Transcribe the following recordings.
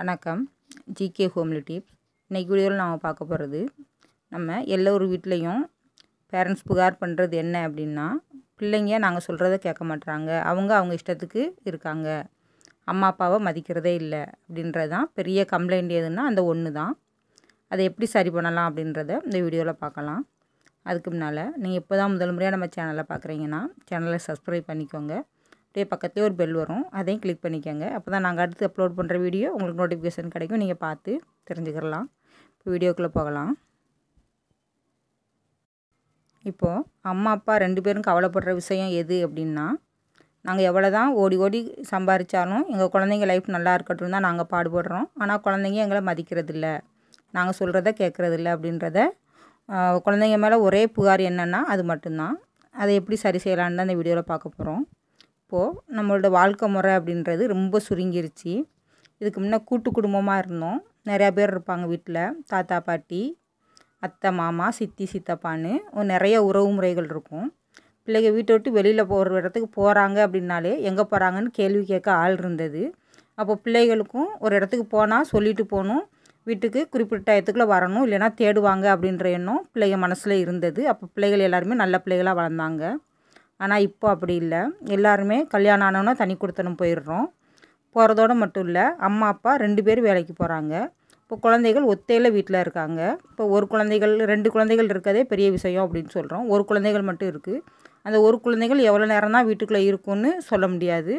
வணக்கம் GK homely tip இன்றைக்கு வீடியோவில் நாம் பார்க்க போகிறது நம்ம எல்லோரு வீட்லேயும் பேரண்ட்ஸ் புகார் பண்ணுறது என்ன அப்படின்னா பிள்ளைங்க நாங்கள் சொல்கிறத கேட்க மாட்டுறாங்க அவங்க அவங்க இஷ்டத்துக்கு இருக்காங்க அம்மா அப்பாவை மதிக்கிறதே இல்லை அப்படின்றது தான் பெரிய கம்ப்ளைண்ட் எதுன்னா அந்த ஒன்று தான் அதை எப்படி சரி பண்ணலாம் அப்படின்றத இந்த வீடியோவில் பார்க்கலாம் அதுக்கு முன்னால் நீங்கள் இப்போ தான் முதல் முறையாக நம்ம சேனலை பார்க்குறீங்கன்னா சேனலை சப்ஸ்கிரைப் பண்ணிக்கோங்க அப்படியே பக்கத்துலேயே ஒரு பெல் வரும் அதையும் கிளிக் பண்ணிக்கோங்க அப்போ தான் நாங்கள் அடுத்து அப்லோட் பண்ணுற வீடியோ உங்களுக்கு நோட்டிஃபிகேஷன் கிடைக்கும் நீங்கள் பார்த்து தெரிஞ்சுக்கிறலாம் இப்போ வீடியோக்குள்ளே போகலாம் இப்போது அம்மா அப்பா ரெண்டு பேரும் கவலைப்படுற விஷயம் எது அப்படின்னா நாங்கள் எவ்வளோ தான் ஓடி ஓடி சம்பாரித்தாலும் எங்கள் குழந்தைங்க லைஃப் நல்லா இருக்கட்டும் தான் நாங்கள் பாடுபடுறோம் ஆனால் குழந்தைங்க எங்களை மதிக்கிறதில்ல நாங்கள் சொல்கிறத கேட்குறதில்ல அப்படின்றத குழந்தைங்க மேலே ஒரே புகார் என்னென்னா அது மட்டும்தான் அதை எப்படி சரி செய்யலான்னு தான் இந்த வீடியோவில் பார்க்க போகிறோம் இப்போது நம்மளோட வாழ்க்கை முறை அப்படின்றது ரொம்ப சுருங்கிருச்சு இதுக்கு முன்னே கூட்டு குடும்பமாக இருந்தோம் நிறையா பேர் இருப்பாங்க வீட்டில் தாத்தா பாட்டி அத்தை மாமா சித்தி சித்தப்பான்னு நிறைய உறவு முறைகள் இருக்கும் பிள்ளைங்க வீட்டை விட்டு வெளியில் போகிற இடத்துக்கு போகிறாங்க அப்படின்னாலே எங்கே போகிறாங்கன்னு கேள்வி கேட்க ஆள் இருந்தது அப்போ பிள்ளைகளுக்கும் ஒரு இடத்துக்கு போனால் சொல்லிட்டு போகணும் வீட்டுக்கு குறிப்பிட்ட டயத்துக்குள்ளே வரணும் இல்லைனா தேடுவாங்க அப்படின்ற எண்ணம் பிள்ளைங்க மனசில் இருந்தது அப்போ பிள்ளைகள் எல்லாருமே நல்ல பிள்ளைகளாக வளர்ந்தாங்க ஆனால் இப்போ அப்படி இல்லை எல்லாருமே கல்யாணம் ஆனோன்னா தனி கொடுத்தனும் போயிடுறோம் போகிறதோடு மட்டும் இல்லை அம்மா அப்பா ரெண்டு பேர் வேலைக்கு போகிறாங்க இப்போ குழந்தைகள் ஒத்தையில் வீட்டில் இருக்காங்க இப்போ ஒரு குழந்தைகள் ரெண்டு குழந்தைகள் இருக்கதே பெரிய விஷயம் அப்படின்னு சொல்கிறோம் ஒரு குழந்தைகள் மட்டும் இருக்குது அந்த ஒரு குழந்தைகள் எவ்வளோ நேரம் தான் வீட்டுக்குள்ளே இருக்கும்னு சொல்ல முடியாது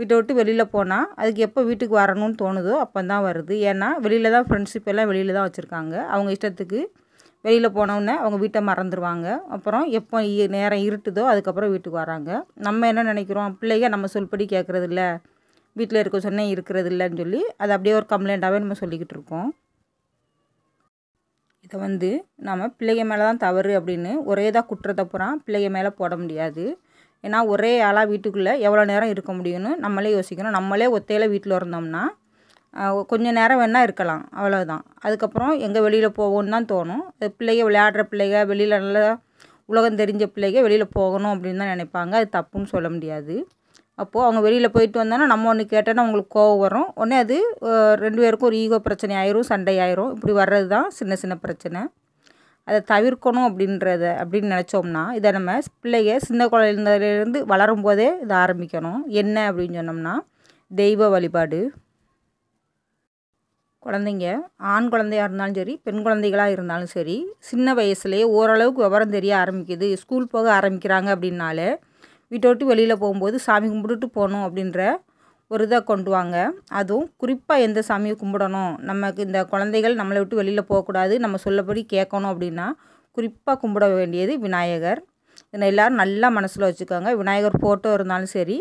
வீட்டை விட்டு வெளியில் போனால் அதுக்கு எப்போ வீட்டுக்கு வரணும்னு தோணுதோ அப்போ தான் வருது ஏன்னா வெளியில் தான் ஃப்ரெண்ட்ஷிப் எல்லாம் வெளியில் தான் வச்சுருக்காங்க அவங்க இஷ்டத்துக்கு வெளியில் போனோடனே அவங்க வீட்டை மறந்துடுவாங்க அப்புறம் எப்போ நேரம் இருட்டுதோ அதுக்கப்புறம் வீட்டுக்கு வராங்க நம்ம என்ன நினைக்கிறோம் பிள்ளைங்க நம்ம சொல்படி இல்லை வீட்டில் இருக்க சொன்னேன் இருக்கிறது இல்லைன்னு சொல்லி அது அப்படியே ஒரு கம்ப்ளைண்ட்டாகவே நம்ம சொல்லிக்கிட்டு இருக்கோம் இதை வந்து நம்ம பிள்ளைங்க மேலே தான் தவறு அப்படின்னு ஒரே தான் குற்றத்தப்புறம் பிள்ளைங்க மேலே போட முடியாது ஏன்னா ஒரே ஆளாக வீட்டுக்குள்ளே எவ்வளோ நேரம் இருக்க முடியும்னு நம்மளே யோசிக்கணும் நம்மளே ஒத்தையில் வீட்டில் இருந்தோம்னா கொஞ்சம் நேரம் வேணால் இருக்கலாம் அவ்வளோதான் அதுக்கப்புறம் எங்கே வெளியில் போகணும்னு தான் தோணும் பிள்ளைங்க விளையாடுற பிள்ளைங்க வெளியில் நல்லா உலகம் தெரிஞ்ச பிள்ளைங்க வெளியில் போகணும் அப்படின்னு தான் நினைப்பாங்க அது தப்புன்னு சொல்ல முடியாது அப்போது அவங்க வெளியில் போயிட்டு வந்தோன்னா நம்ம ஒன்று கேட்டோன்னா அவங்களுக்கு கோவம் வரும் உடனே அது ரெண்டு பேருக்கும் ஒரு ஈகோ பிரச்சனை ஆயிரும் சண்டை ஆயிரும் இப்படி வர்றது தான் சின்ன சின்ன பிரச்சனை அதை தவிர்க்கணும் அப்படின்றத அப்படின்னு நினச்சோம்னா இதை நம்ம பிள்ளைய சின்ன குழந்தையிலேருந்து வளரும் போதே இதை ஆரம்பிக்கணும் என்ன அப்படின்னு சொன்னோம்னா தெய்வ வழிபாடு குழந்தைங்க ஆண் குழந்தையாக இருந்தாலும் சரி பெண் குழந்தைகளாக இருந்தாலும் சரி சின்ன வயசுலேயே ஓரளவுக்கு விவரம் தெரிய ஆரம்பிக்குது ஸ்கூல் போக ஆரம்பிக்கிறாங்க அப்படின்னாலே வீட்டை விட்டு வெளியில் போகும்போது சாமி கும்பிட்டுட்டு போகணும் அப்படின்ற ஒரு இதை கொண்டு வாங்க அதுவும் குறிப்பாக எந்த சாமியை கும்பிடணும் நமக்கு இந்த குழந்தைகள் நம்மளை விட்டு வெளியில் போகக்கூடாது நம்ம சொல்லபடி கேட்கணும் அப்படின்னா குறிப்பாக கும்பிட வேண்டியது விநாயகர் இதை எல்லோரும் நல்லா மனசில் வச்சுக்கோங்க விநாயகர் ஃபோட்டோ இருந்தாலும் சரி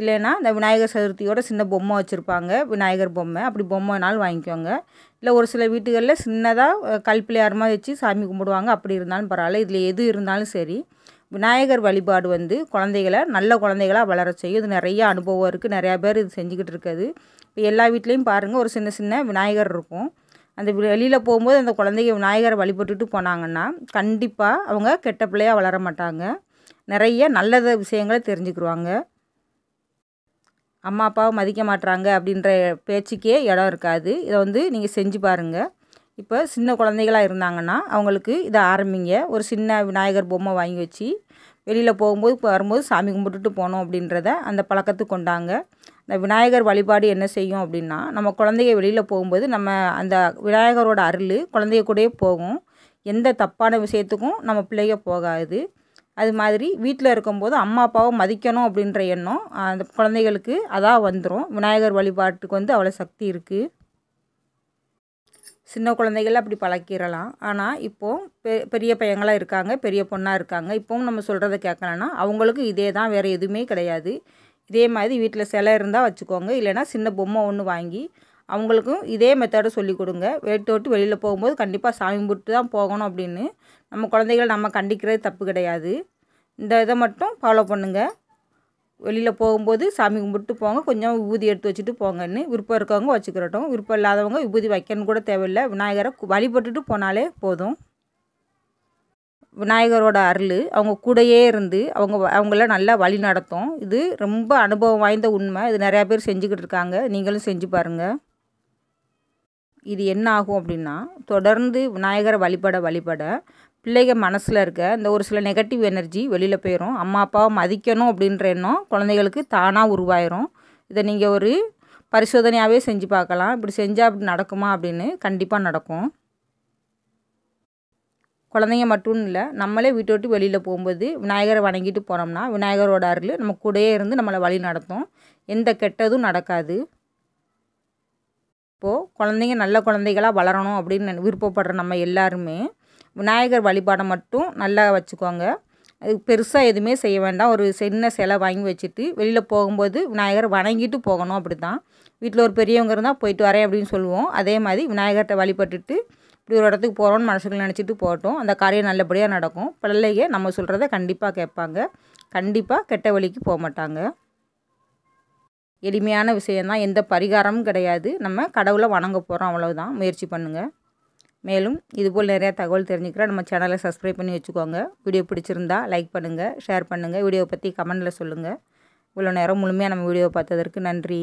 இல்லைன்னா இந்த விநாயகர் சதுர்த்தியோட சின்ன பொம்மை வச்சுருப்பாங்க விநாயகர் பொம்மை அப்படி பொம்மைனால் வாங்கிக்கோங்க இல்லை ஒரு சில வீட்டுகளில் சின்னதாக கல் பிள்ளையாரமாக வச்சு சாமி கும்பிடுவாங்க அப்படி இருந்தாலும் பரவாயில்ல இதில் எது இருந்தாலும் சரி விநாயகர் வழிபாடு வந்து குழந்தைகளை நல்ல குழந்தைகளாக வளர செய்யும் இது நிறைய அனுபவம் இருக்குது நிறையா பேர் இது செஞ்சுக்கிட்டு இருக்குது இப்போ எல்லா வீட்லேயும் பாருங்கள் ஒரு சின்ன சின்ன விநாயகர் இருக்கும் அந்த வெளியில் போகும்போது அந்த குழந்தைங்க விநாயகரை வழிபட்டுட்டு போனாங்கன்னா கண்டிப்பாக அவங்க கெட்ட பிள்ளையாக வளர மாட்டாங்க நிறைய நல்லத விஷயங்களை தெரிஞ்சுக்கிடுவாங்க அம்மா அப்பாவை மதிக்க மாட்டுறாங்க அப்படின்ற பேச்சுக்கே இடம் இருக்காது இதை வந்து நீங்கள் செஞ்சு பாருங்கள் இப்போ சின்ன குழந்தைகளாக இருந்தாங்கன்னா அவங்களுக்கு இதை ஆரம்பிங்க ஒரு சின்ன விநாயகர் பொம்மை வாங்கி வச்சு வெளியில் போகும்போது இப்போ வரும்போது சாமி கும்பிட்டுட்டு போனோம் அப்படின்றத அந்த பழக்கத்துக்கு கொண்டாங்க இந்த விநாயகர் வழிபாடு என்ன செய்யும் அப்படின்னா நம்ம குழந்தைய வெளியில் போகும்போது நம்ம அந்த விநாயகரோட அருள் குழந்தைய கூடயே போகும் எந்த தப்பான விஷயத்துக்கும் நம்ம பிள்ளைங்க போகாது அது மாதிரி வீட்டில் இருக்கும்போது அம்மா அப்பாவை மதிக்கணும் அப்படின்ற எண்ணம் அந்த குழந்தைகளுக்கு அதான் வந்துடும் விநாயகர் வழிபாட்டுக்கு வந்து அவ்வளோ சக்தி இருக்குது சின்ன குழந்தைகள் அப்படி பழக்கிடலாம் ஆனால் இப்போது பெ பெரிய பையங்களாக இருக்காங்க பெரிய பொண்ணாக இருக்காங்க இப்போவும் நம்ம சொல்கிறத கேட்கலன்னா அவங்களுக்கும் இதே தான் வேறு எதுவுமே கிடையாது இதே மாதிரி வீட்டில் சிலை இருந்தால் வச்சுக்கோங்க இல்லைனா சின்ன பொம்மை ஒன்று வாங்கி அவங்களுக்கும் இதே மெத்தடை சொல்லிக் கொடுங்க வேட்டு விட்டு வெளியில் போகும்போது கண்டிப்பாக சாமி கும்பிட்டு தான் போகணும் அப்படின்னு நம்ம குழந்தைகளை நம்ம கண்டிக்கிறது தப்பு கிடையாது இந்த இதை மட்டும் ஃபாலோ பண்ணுங்கள் வெளியில் போகும்போது சாமி கும்பிட்டு போங்க கொஞ்சம் விபூதி எடுத்து வச்சுட்டு போங்கன்னு விருப்பம் இருக்கவங்க வச்சுக்கிறட்டும் விருப்பம் இல்லாதவங்க விபூதி வைக்கணும் கூட தேவையில்லை விநாயகரை வழிபட்டுட்டு போனாலே போதும் விநாயகரோட அருள் அவங்க கூடையே இருந்து அவங்க அவங்கள நல்லா வழி நடத்தும் இது ரொம்ப அனுபவம் வாய்ந்த உண்மை இது நிறையா பேர் செஞ்சுக்கிட்டு இருக்காங்க நீங்களும் செஞ்சு பாருங்கள் இது என்ன ஆகும் அப்படின்னா தொடர்ந்து விநாயகரை வழிபட வழிபட பிள்ளைங்க மனசில் இருக்க இந்த ஒரு சில நெகட்டிவ் எனர்ஜி வெளியில் போயிடும் அம்மா அப்பாவை மதிக்கணும் அப்படின்ற எண்ணம் குழந்தைகளுக்கு தானாக உருவாயிரும் இதை நீங்கள் ஒரு பரிசோதனையாகவே செஞ்சு பார்க்கலாம் இப்படி செஞ்சால் அப்படி நடக்குமா அப்படின்னு கண்டிப்பாக நடக்கும் குழந்தைங்க மட்டும் இல்லை நம்மளே வீட்டை விட்டு வெளியில் போகும்போது விநாயகரை வணங்கிட்டு போனோம்னா விநாயகரோட அருள் நம்ம கூடயே இருந்து நம்மளை வழி நடத்தும் எந்த கெட்டதும் நடக்காது இப்போது குழந்தைங்க நல்ல குழந்தைகளாக வளரணும் அப்படின்னு விருப்பப்படுற நம்ம எல்லாருமே விநாயகர் வழிபாடை மட்டும் நல்லா வச்சுக்கோங்க அது பெருசாக எதுவுமே செய்ய வேண்டாம் ஒரு சின்ன சிலை வாங்கி வச்சுட்டு வெளியில் போகும்போது விநாயகர் வணங்கிட்டு போகணும் அப்படி தான் வீட்டில் ஒரு பெரியவங்க இருந்தால் போயிட்டு வரேன் அப்படின்னு சொல்லுவோம் அதே மாதிரி விநாயகர்கிட்ட வழிபட்டுட்டு இப்படி ஒரு இடத்துக்கு போகிறோம்னு மனசுக்கு நினச்சிட்டு போட்டோம் அந்த காரியம் நல்லபடியாக நடக்கும் பிள்ளைங்க நம்ம சொல்கிறத கண்டிப்பாக கேட்பாங்க கண்டிப்பாக கெட்ட வழிக்கு போக மாட்டாங்க எளிமையான விஷயந்தான் எந்த பரிகாரமும் கிடையாது நம்ம கடவுளை வணங்க போகிறோம் அவ்வளவுதான் முயற்சி பண்ணுங்கள் மேலும் இதுபோல் நிறையா தகவல் தெரிஞ்சுக்கிறோம் நம்ம சேனலை சப்ஸ்கிரைப் பண்ணி வச்சுக்கோங்க வீடியோ பிடிச்சிருந்தா லைக் பண்ணுங்கள் ஷேர் பண்ணுங்கள் வீடியோவை பற்றி கமெண்டில் சொல்லுங்கள் இவ்வளோ நேரம் முழுமையாக நம்ம வீடியோ பார்த்ததற்கு நன்றி